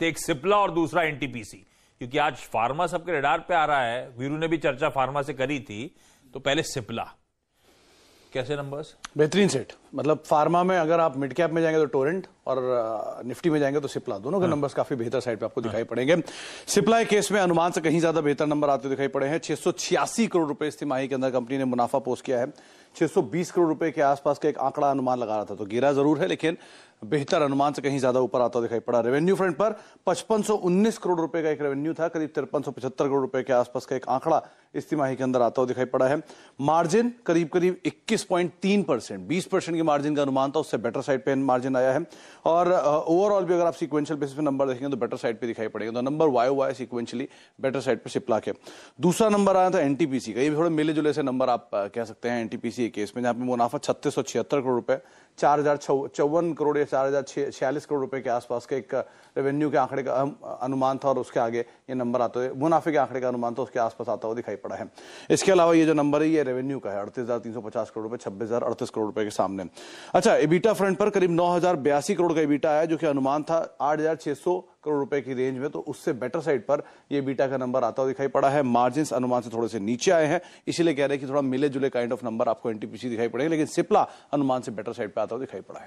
तो एक सिप्ला और दूसरा एनटीपीसी क्योंकि आज फार्मा सबके रेडार पे आ रहा है वीरू ने भी चर्चा फार्मा से करी थी तो पहले सिप्ला कैसे नंबर्स बेहतरीन सेट मतलब फार्मा में अगर आप मिड कैप में जाएंगे तो टोरेंट और निफ्टी में जाएंगे तो सिप्ला दोनों के हाँ। नंबर्स काफी बेहतर साइड पे आपको हाँ। दिखाई पड़ेंगे सिप्ला केस में अनुमान से कहीं ज्यादा बेहतर नंबर आते दिखाई पड़े हैं छह करोड़ रुपए इस तिमाही के अंदर कंपनी ने मुनाफा पोस्ट किया है 620 करोड़ रुपए के आसपास का एक आंकड़ा अनुमान लगा रहा था तो गिरा जरूर है लेकिन बेहतर अनुमान से कहीं ज्यादा ऊपर आता दिखाई पड़ा रेवेन्यू फ्रंट पर 5519 करोड़ रुपए का एक रेवेन्यू था करीब तिरपन करोड़ रुपए के आसपास का एक आंकड़ा इस तिमाही के अंदर आता हुआ दिखाई पड़ा है मार्जिन करीब करीब 21.3 परसेंट बीस परसेंट की मार्जिन का अनुमान था उससे बेटर साइड पे मार्जिन आया है और ओवरऑल uh, भी अगर आप सिक्वेंशियल बेसिस पे नंबर देखेंगे तो बेटर साइड पे दिखाई पड़ेगा तो number Y Y sequentially better side पे सिप्ला के दूसरा नंबर आया था एनटीपीसी का ये थोड़े मिले जुले से नंबर आप uh, कह सकते हैं एनटीपीसी केस में जहाँ पे मुनाफा छत्तीस सौ छिहत्तर करोड़ रुपए चार हजार चौवन करोड़ या चार हजार छियालीस करोड़ रुपए के आसपास के एक रेवेन्यू uh, के आंकड़े का अनुमान था और उसके आगे ये नंबर आता है मुनाफे के आंकड़े का अनुमान था उसके आसपास आता हुआ दिखाई पड़ा है इसके अलावा ये जो नंबर है ये रेवेन्यू का है अड़तीस हजार तीन सौ पचास करोड़ रुपए छब्बीस हजार अड़तीस करोड़ रुपए के सामने अच्छा एबिटा फ्रंट पर करीब नौ हजार बयासी करोड़ करोड़ का बीटा आया जो कि अनुमान था 8,600 करोड़ रुपए की रेंज में तो उससे बेटर साइड पर ये बीटा का नंबर आता हुआ दिखाई पड़ा है मार्जिन अनुमान से थोड़े से नीचे आए हैं इसीलिए कह रहे हैं कि थोड़ा मिले जुले काइंड ऑफ नंबर आपको एनटीपीसी दिखाई पड़ेगा लेकिन सिप्ला अनुमान से बेटर साइड पर आता हुआ दिखाई पड़ा है